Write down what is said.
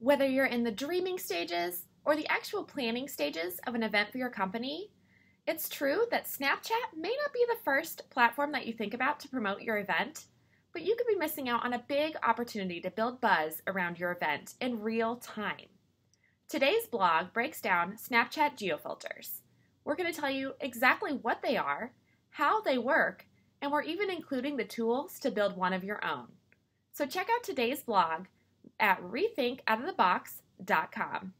Whether you're in the dreaming stages or the actual planning stages of an event for your company, it's true that Snapchat may not be the first platform that you think about to promote your event, but you could be missing out on a big opportunity to build buzz around your event in real time. Today's blog breaks down Snapchat geofilters. We're going to tell you exactly what they are, how they work, and we're even including the tools to build one of your own. So check out today's blog at rethinkoutofthebox.com.